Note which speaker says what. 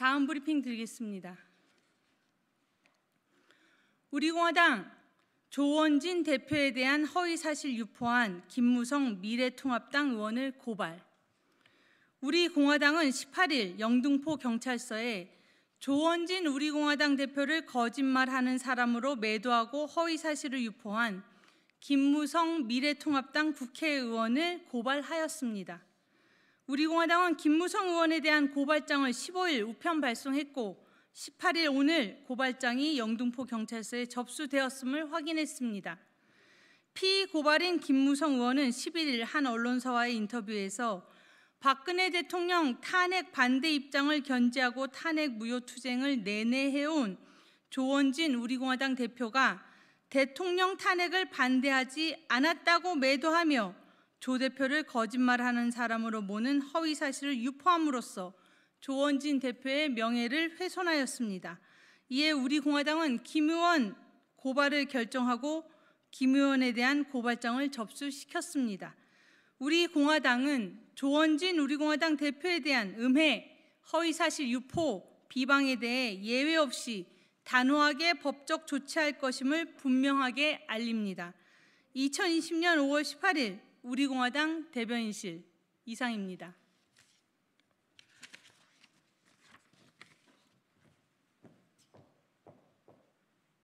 Speaker 1: 다음 브리핑 드리겠습니다. 우리공화당 조원진 대표에 대한 허위사실 유포한 김무성 미래통합당 의원을 고발 우리 공화당은 18일 영등포 경찰서에 조원진 우리 공화당 대표를 거짓말하는 사람으로 매도하고 허위사실을 유포한 김무성 미래통합당 국회의원을 고발하였습니다. 우리 공화당은 김무성 의원에 대한 고발장을 15일 우편 발송했고 18일 오늘 고발장이 영등포 경찰서에 접수되었음을 확인했습니다. 피고발인 김무성 의원은 11일 한 언론사와의 인터뷰에서 박근혜 대통령 탄핵 반대 입장을 견지하고 탄핵 무효 투쟁을 내내 해온 조원진 우리공화당 대표가 대통령 탄핵을 반대하지 않았다고 매도하며 조 대표를 거짓말하는 사람으로 모는 허위 사실을 유포함으로써 조원진 대표의 명예를 훼손하였습니다. 이에 우리 공화당은 김 의원 고발을 결정하고 김 의원에 대한 고발장을 접수시켰습니다. 우리 공화당은 조원진 우리 공화당 대표에 대한 음해, 허위사실 유포, 비방에 대해 예외 없이 단호하게 법적 조치할 것임을 분명하게 알립니다. 2020년 5월 18일 우리공화당 대변인실 이상입니다.